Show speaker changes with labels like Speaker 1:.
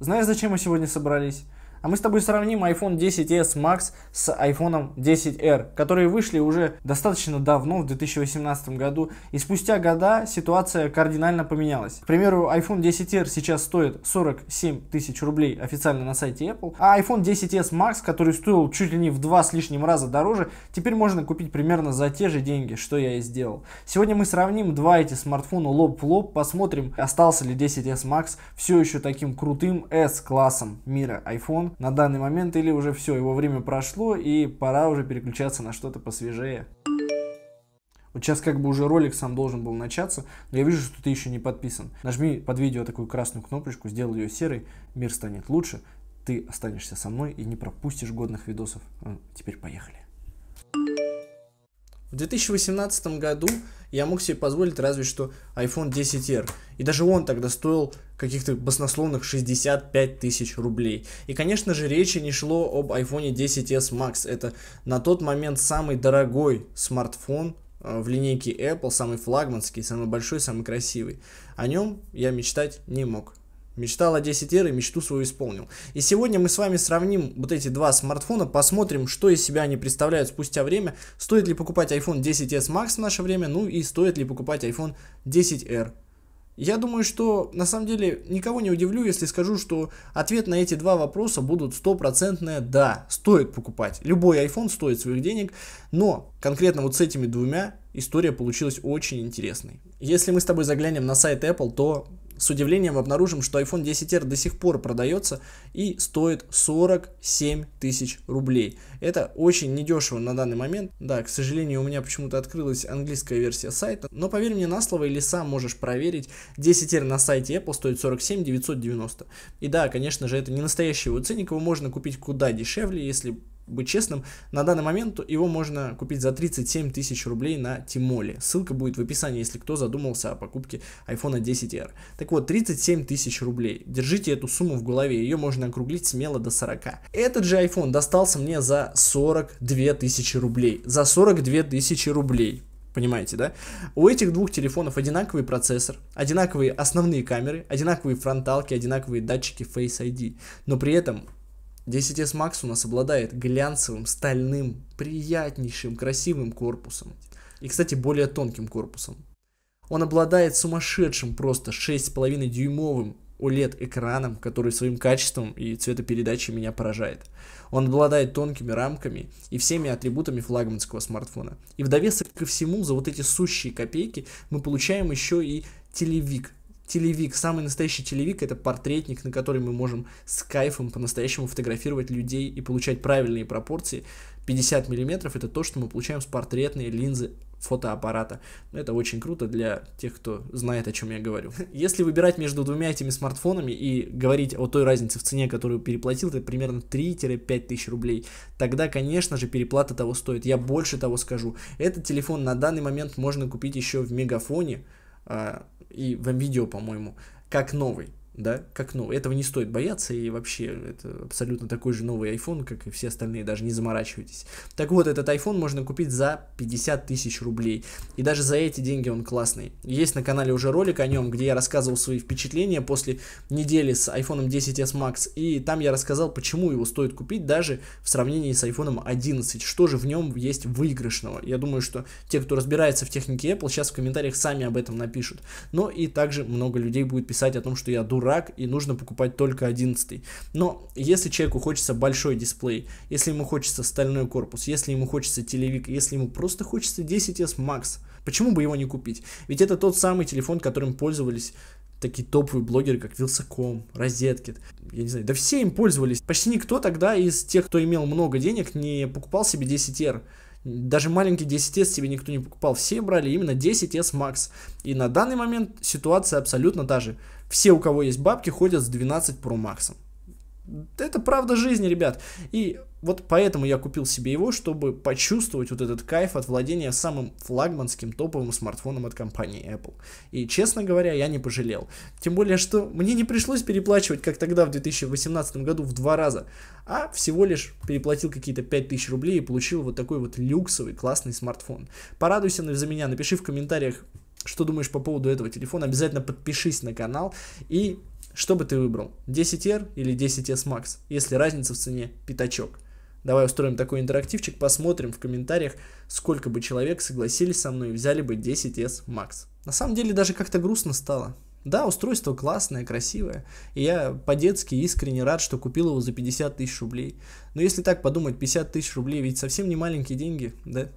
Speaker 1: Знаешь, зачем мы сегодня собрались? А мы с тобой сравним iPhone 10s Max с iPhone 10r, которые вышли уже достаточно давно, в 2018 году, и спустя года ситуация кардинально поменялась. К примеру, iPhone 10r сейчас стоит 47 тысяч рублей официально на сайте Apple, а iPhone 10s Max, который стоил чуть ли не в два с лишним раза дороже, теперь можно купить примерно за те же деньги, что я и сделал. Сегодня мы сравним два эти смартфона лоб в лоб, посмотрим, остался ли 10s Max все еще таким крутым S-классом мира iPhone на данный момент или уже все, его время прошло и пора уже переключаться на что-то посвежее. Вот сейчас как бы уже ролик сам должен был начаться, но я вижу, что ты еще не подписан. Нажми под видео такую красную кнопочку, сделай ее серой, мир станет лучше, ты останешься со мной и не пропустишь годных видосов. А, теперь поехали. В 2018 году я мог себе позволить разве что iPhone 10R. И даже он тогда стоил каких-то баснословных 65 тысяч рублей. И, конечно же, речи не шло об iPhone 10s Max. Это на тот момент самый дорогой смартфон э, в линейке Apple, самый флагманский, самый большой, самый красивый. О нем я мечтать не мог. Мечтал о 10 R и мечту свою исполнил. И сегодня мы с вами сравним вот эти два смартфона, посмотрим, что из себя они представляют спустя время, стоит ли покупать iPhone 10s Max в наше время, ну и стоит ли покупать iPhone 10R я думаю, что на самом деле никого не удивлю, если скажу, что ответ на эти два вопроса будут стопроцентное «да». Стоит покупать. Любой iPhone стоит своих денег, но конкретно вот с этими двумя история получилась очень интересной. Если мы с тобой заглянем на сайт Apple, то с удивлением обнаружим, что iPhone 10R до сих пор продается и стоит 47 тысяч рублей. Это очень недешево на данный момент. Да, к сожалению, у меня почему-то открылась английская версия сайта, но поверь мне на слово или сам можешь проверить. 10R на сайте Apple стоит 47 990. И да, конечно же, это не настоящий его ценник, его можно купить куда дешевле, если быть честным, на данный момент его можно купить за 37 тысяч рублей на Тимоле. Ссылка будет в описании, если кто задумался о покупке iPhone 10R. Так вот, 37 тысяч рублей. Держите эту сумму в голове, ее можно округлить смело до 40. Этот же iPhone достался мне за 42 тысячи рублей. За 42 тысячи рублей. Понимаете, да? У этих двух телефонов одинаковый процессор, одинаковые основные камеры, одинаковые фронталки, одинаковые датчики Face ID. Но при этом 10S Max у нас обладает глянцевым, стальным, приятнейшим, красивым корпусом. И, кстати, более тонким корпусом. Он обладает сумасшедшим просто 6,5 дюймовым OLED-экраном, который своим качеством и цветопередачей меня поражает. Он обладает тонкими рамками и всеми атрибутами флагманского смартфона. И в довесок ко всему, за вот эти сущие копейки мы получаем еще и телевик телевик, самый настоящий телевик, это портретник, на который мы можем с кайфом по-настоящему фотографировать людей и получать правильные пропорции. 50 миллиметров это то, что мы получаем с портретной линзы фотоаппарата. Это очень круто для тех, кто знает, о чем я говорю. Если выбирать между двумя этими смартфонами и говорить о той разнице в цене, которую переплатил, это примерно 3-5 тысяч рублей, тогда, конечно же, переплата того стоит. Я больше того скажу. Этот телефон на данный момент можно купить еще в Мегафоне, а, и в видео, по-моему, как новый да, как, ну, этого не стоит бояться, и вообще это абсолютно такой же новый iPhone, как и все остальные, даже не заморачивайтесь. Так вот, этот iPhone можно купить за 50 тысяч рублей, и даже за эти деньги он классный. Есть на канале уже ролик о нем, где я рассказывал свои впечатления после недели с iPhone 10s Max, и там я рассказал, почему его стоит купить даже в сравнении с iPhone 11, что же в нем есть выигрышного. Я думаю, что те, кто разбирается в технике Apple, сейчас в комментариях сами об этом напишут. Но и также много людей будет писать о том, что я дурак, дурак и нужно покупать только 11. Но если человеку хочется большой дисплей, если ему хочется стальной корпус, если ему хочется телевик, если ему просто хочется 10s Max, почему бы его не купить? Ведь это тот самый телефон, которым пользовались такие топовые блогеры, как Вилсаком, Розеткит, я не знаю, да все им пользовались. Почти никто тогда из тех, кто имел много денег, не покупал себе 10R. Даже маленький 10S тебе никто не покупал, все брали именно 10S Max. И на данный момент ситуация абсолютно та же. Все, у кого есть бабки, ходят с 12 Pro Max. Это правда жизни, ребят. И вот поэтому я купил себе его, чтобы почувствовать вот этот кайф от владения самым флагманским топовым смартфоном от компании Apple. И, честно говоря, я не пожалел. Тем более, что мне не пришлось переплачивать, как тогда в 2018 году, в два раза, а всего лишь переплатил какие-то 5000 рублей и получил вот такой вот люксовый классный смартфон. Порадуйся за меня, напиши в комментариях, что думаешь по поводу этого телефона, обязательно подпишись на канал и что бы ты выбрал? 10R или 10S Max, если разница в цене пятачок? Давай устроим такой интерактивчик, посмотрим в комментариях, сколько бы человек согласились со мной и взяли бы 10S Max. На самом деле даже как-то грустно стало. Да, устройство классное, красивое, и я по-детски искренне рад, что купил его за 50 тысяч рублей. Но если так подумать, 50 тысяч рублей ведь совсем не маленькие деньги, да?